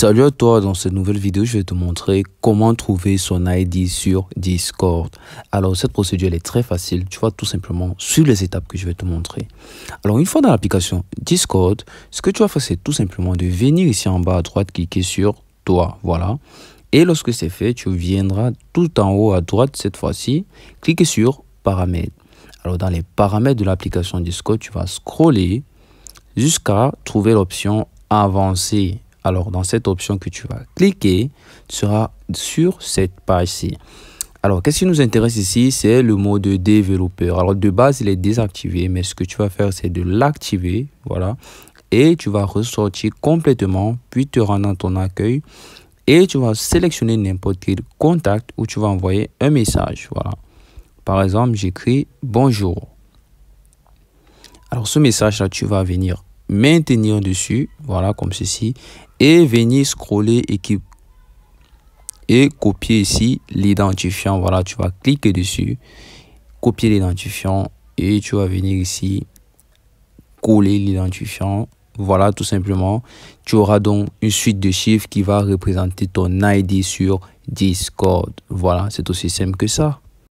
Salut à toi, dans cette nouvelle vidéo, je vais te montrer comment trouver son ID sur Discord. Alors cette procédure elle est très facile, tu vois, tout simplement suivre les étapes que je vais te montrer. Alors une fois dans l'application Discord, ce que tu vas faire c'est tout simplement de venir ici en bas à droite, cliquer sur toi, voilà. Et lorsque c'est fait, tu viendras tout en haut à droite cette fois-ci, cliquer sur paramètres. Alors dans les paramètres de l'application Discord, tu vas scroller jusqu'à trouver l'option avancer alors, dans cette option que tu vas cliquer, tu seras sur cette page-ci. Alors, qu'est-ce qui nous intéresse ici C'est le mot de développeur. Alors, de base, il est désactivé, mais ce que tu vas faire, c'est de l'activer. Voilà. Et tu vas ressortir complètement, puis te rendre dans ton accueil. Et tu vas sélectionner n'importe quel contact où tu vas envoyer un message. Voilà. Par exemple, j'écris bonjour. Alors, ce message-là, tu vas venir maintenir dessus, voilà comme ceci, et venir scroller équipe et copier ici l'identifiant. Voilà, tu vas cliquer dessus, copier l'identifiant et tu vas venir ici coller l'identifiant. Voilà, tout simplement. Tu auras donc une suite de chiffres qui va représenter ton ID sur Discord. Voilà, c'est aussi simple que ça.